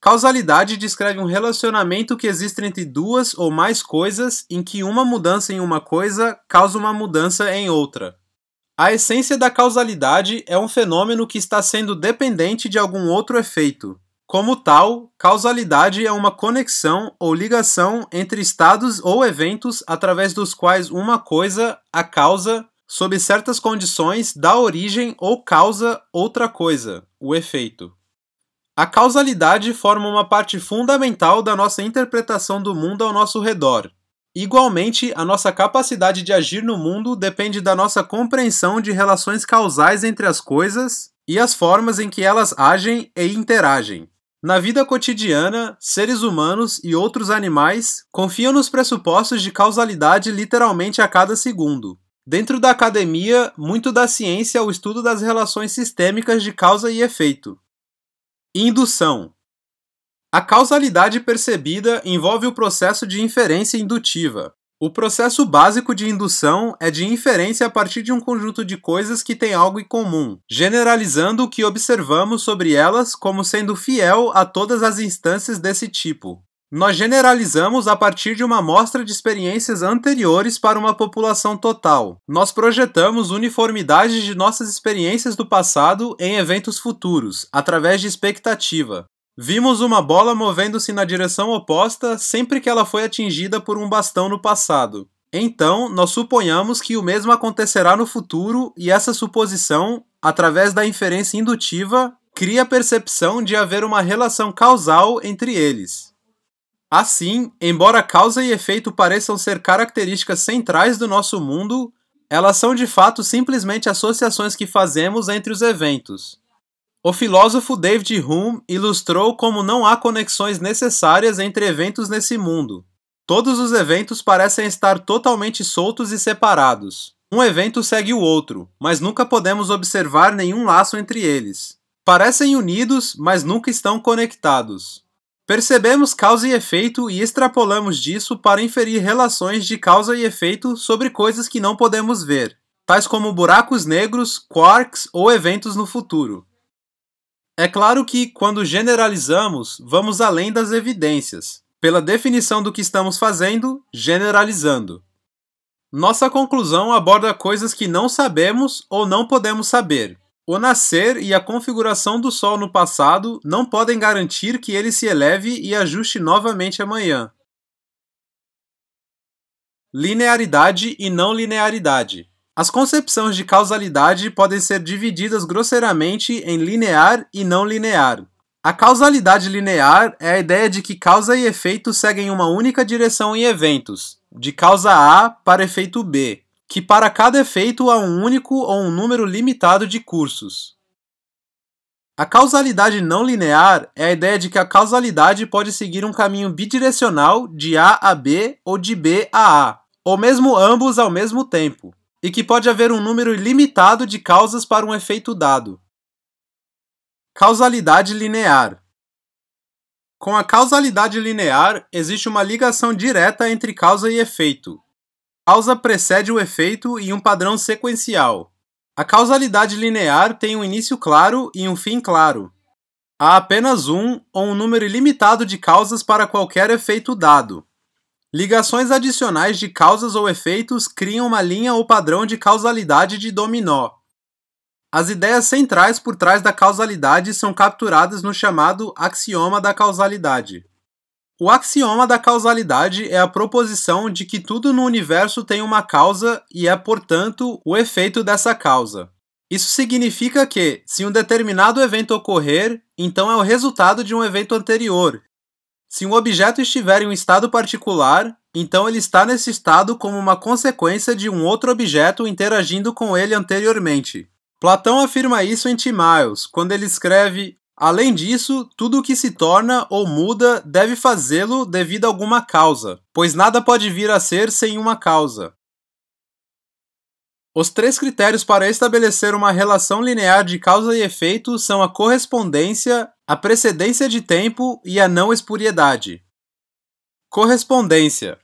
Causalidade descreve um relacionamento que existe entre duas ou mais coisas em que uma mudança em uma coisa causa uma mudança em outra. A essência da causalidade é um fenômeno que está sendo dependente de algum outro efeito. Como tal, causalidade é uma conexão ou ligação entre estados ou eventos através dos quais uma coisa, a causa, sob certas condições, dá origem ou causa outra coisa, o efeito. A causalidade forma uma parte fundamental da nossa interpretação do mundo ao nosso redor. Igualmente, a nossa capacidade de agir no mundo depende da nossa compreensão de relações causais entre as coisas e as formas em que elas agem e interagem. Na vida cotidiana, seres humanos e outros animais confiam nos pressupostos de causalidade literalmente a cada segundo. Dentro da academia, muito da ciência é o estudo das relações sistêmicas de causa e efeito. Indução. A causalidade percebida envolve o processo de inferência indutiva. O processo básico de indução é de inferência a partir de um conjunto de coisas que têm algo em comum, generalizando o que observamos sobre elas como sendo fiel a todas as instâncias desse tipo. Nós generalizamos a partir de uma amostra de experiências anteriores para uma população total. Nós projetamos uniformidades de nossas experiências do passado em eventos futuros, através de expectativa. Vimos uma bola movendo-se na direção oposta sempre que ela foi atingida por um bastão no passado. Então, nós suponhamos que o mesmo acontecerá no futuro, e essa suposição, através da inferência indutiva, cria a percepção de haver uma relação causal entre eles. Assim, embora causa e efeito pareçam ser características centrais do nosso mundo, elas são de fato simplesmente associações que fazemos entre os eventos. O filósofo David Hume ilustrou como não há conexões necessárias entre eventos nesse mundo. Todos os eventos parecem estar totalmente soltos e separados. Um evento segue o outro, mas nunca podemos observar nenhum laço entre eles. Parecem unidos, mas nunca estão conectados. Percebemos causa e efeito e extrapolamos disso para inferir relações de causa e efeito sobre coisas que não podemos ver, tais como buracos negros, quarks ou eventos no futuro. É claro que, quando generalizamos, vamos além das evidências, pela definição do que estamos fazendo, generalizando. Nossa conclusão aborda coisas que não sabemos ou não podemos saber, o nascer e a configuração do Sol no passado não podem garantir que ele se eleve e ajuste novamente amanhã. Linearidade e não linearidade. As concepções de causalidade podem ser divididas grosseiramente em linear e não linear. A causalidade linear é a ideia de que causa e efeito seguem uma única direção em eventos, de causa A para efeito B, que para cada efeito há um único ou um número limitado de cursos. A causalidade não linear é a ideia de que a causalidade pode seguir um caminho bidirecional de A a B ou de B a A, ou mesmo ambos ao mesmo tempo, e que pode haver um número ilimitado de causas para um efeito dado. Causalidade linear com a causalidade linear, existe uma ligação direta entre causa e efeito, causa precede o efeito em um padrão sequencial. A causalidade linear tem um início claro e um fim claro. Há apenas um ou um número ilimitado de causas para qualquer efeito dado. Ligações adicionais de causas ou efeitos criam uma linha ou padrão de causalidade de dominó. As ideias centrais por trás da causalidade são capturadas no chamado axioma da causalidade. O axioma da causalidade é a proposição de que tudo no universo tem uma causa e é, portanto, o efeito dessa causa. Isso significa que, se um determinado evento ocorrer, então é o resultado de um evento anterior. Se um objeto estiver em um estado particular, então ele está nesse estado como uma consequência de um outro objeto interagindo com ele anteriormente. Platão afirma isso em Timaeus, quando ele escreve Além disso, tudo o que se torna ou muda deve fazê-lo devido a alguma causa, pois nada pode vir a ser sem uma causa. Os três critérios para estabelecer uma relação linear de causa e efeito são a correspondência, a precedência de tempo e a não espuriedade. Correspondência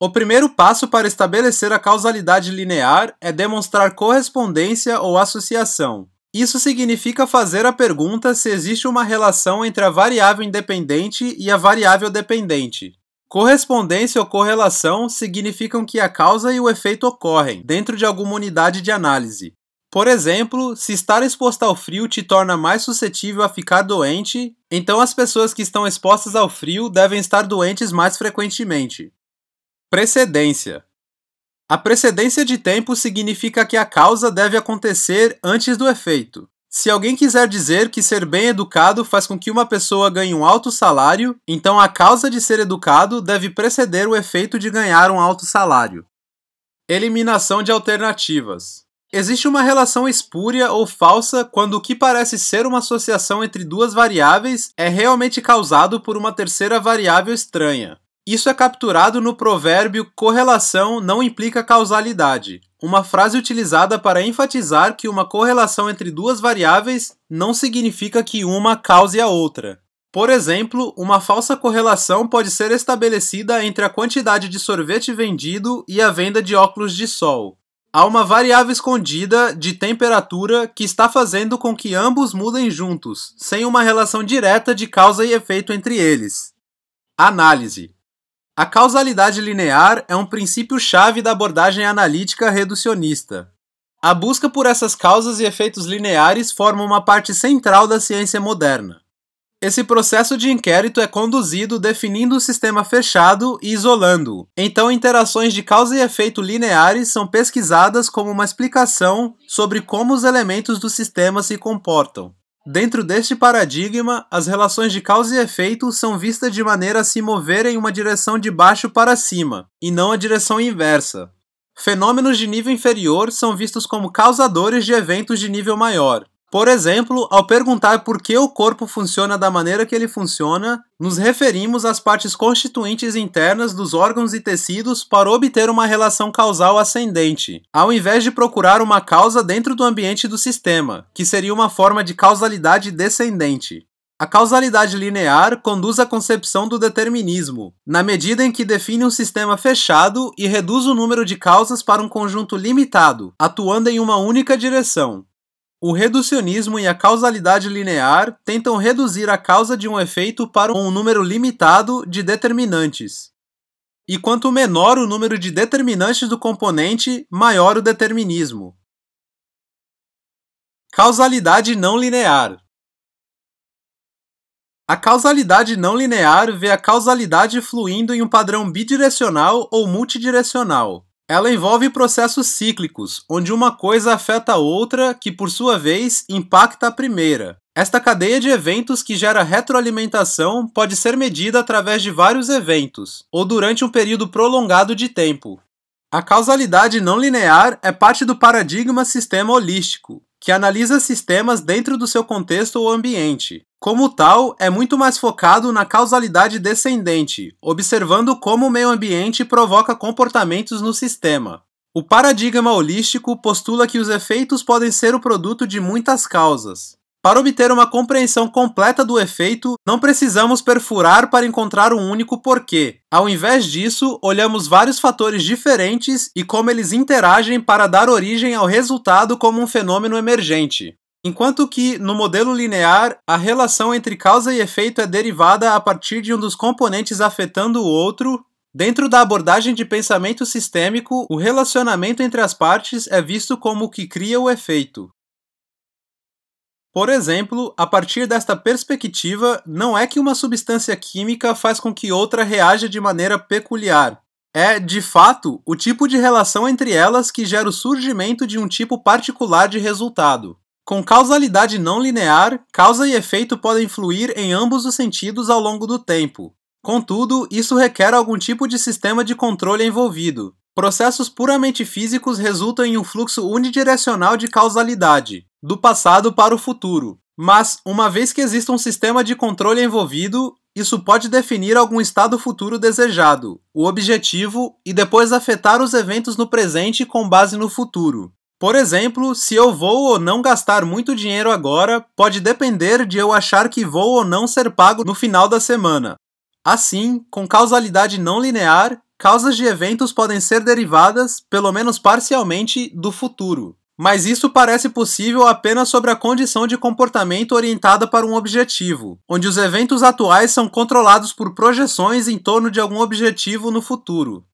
o primeiro passo para estabelecer a causalidade linear é demonstrar correspondência ou associação, isso significa fazer a pergunta se existe uma relação entre a variável independente e a variável dependente. Correspondência ou correlação significam que a causa e o efeito ocorrem dentro de alguma unidade de análise. Por exemplo, se estar exposto ao frio te torna mais suscetível a ficar doente, então as pessoas que estão expostas ao frio devem estar doentes mais frequentemente. Precedência a precedência de tempo significa que a causa deve acontecer antes do efeito. Se alguém quiser dizer que ser bem educado faz com que uma pessoa ganhe um alto salário, então a causa de ser educado deve preceder o efeito de ganhar um alto salário. Eliminação de alternativas. Existe uma relação espúria ou falsa quando o que parece ser uma associação entre duas variáveis é realmente causado por uma terceira variável estranha. Isso é capturado no provérbio correlação não implica causalidade, uma frase utilizada para enfatizar que uma correlação entre duas variáveis não significa que uma cause a outra. Por exemplo, uma falsa correlação pode ser estabelecida entre a quantidade de sorvete vendido e a venda de óculos de sol. Há uma variável escondida de temperatura que está fazendo com que ambos mudem juntos, sem uma relação direta de causa e efeito entre eles. Análise: a causalidade linear é um princípio-chave da abordagem analítica reducionista. A busca por essas causas e efeitos lineares forma uma parte central da ciência moderna. Esse processo de inquérito é conduzido definindo o sistema fechado e isolando-o. Então, interações de causa e efeito lineares são pesquisadas como uma explicação sobre como os elementos do sistema se comportam. Dentro deste paradigma, as relações de causa e efeito são vistas de maneira a se mover em uma direção de baixo para cima, e não a direção inversa. Fenômenos de nível inferior são vistos como causadores de eventos de nível maior, por exemplo, ao perguntar por que o corpo funciona da maneira que ele funciona, nos referimos às partes constituintes internas dos órgãos e tecidos para obter uma relação causal ascendente, ao invés de procurar uma causa dentro do ambiente do sistema, que seria uma forma de causalidade descendente. A causalidade linear conduz à concepção do determinismo, na medida em que define um sistema fechado e reduz o número de causas para um conjunto limitado, atuando em uma única direção, o reducionismo e a causalidade linear tentam reduzir a causa de um efeito para um número limitado de determinantes. E quanto menor o número de determinantes do componente, maior o determinismo. Causalidade não linear a causalidade não linear vê a causalidade fluindo em um padrão bidirecional ou multidirecional. Ela envolve processos cíclicos, onde uma coisa afeta a outra, que por sua vez impacta a primeira. Esta cadeia de eventos que gera retroalimentação pode ser medida através de vários eventos, ou durante um período prolongado de tempo. A causalidade não linear é parte do paradigma sistema holístico, que analisa sistemas dentro do seu contexto ou ambiente. Como tal, é muito mais focado na causalidade descendente, observando como o meio ambiente provoca comportamentos no sistema. O paradigma holístico postula que os efeitos podem ser o produto de muitas causas. Para obter uma compreensão completa do efeito, não precisamos perfurar para encontrar um único porquê. Ao invés disso, olhamos vários fatores diferentes e como eles interagem para dar origem ao resultado como um fenômeno emergente. Enquanto que, no modelo linear, a relação entre causa e efeito é derivada a partir de um dos componentes afetando o outro, Dentro da abordagem de pensamento sistêmico, o relacionamento entre as partes é visto como o que cria o efeito. Por exemplo, a partir desta perspectiva, não é que uma substância química faz com que outra reaja de maneira peculiar. É, de fato, o tipo de relação entre elas que gera o surgimento de um tipo particular de resultado. Com causalidade não linear, causa e efeito podem fluir em ambos os sentidos ao longo do tempo. Contudo, isso requer algum tipo de sistema de controle envolvido, Processos puramente físicos resultam em um fluxo unidirecional de causalidade, do passado para o futuro. Mas, uma vez que exista um sistema de controle envolvido, isso pode definir algum estado futuro desejado, o objetivo, e depois afetar os eventos no presente com base no futuro. Por exemplo, se eu vou ou não gastar muito dinheiro agora, pode depender de eu achar que vou ou não ser pago no final da semana. Assim, com causalidade não linear, Causas de eventos podem ser derivadas, pelo menos parcialmente, do futuro. Mas isso parece possível apenas sobre a condição de comportamento orientada para um objetivo, onde os eventos atuais são controlados por projeções em torno de algum objetivo no futuro.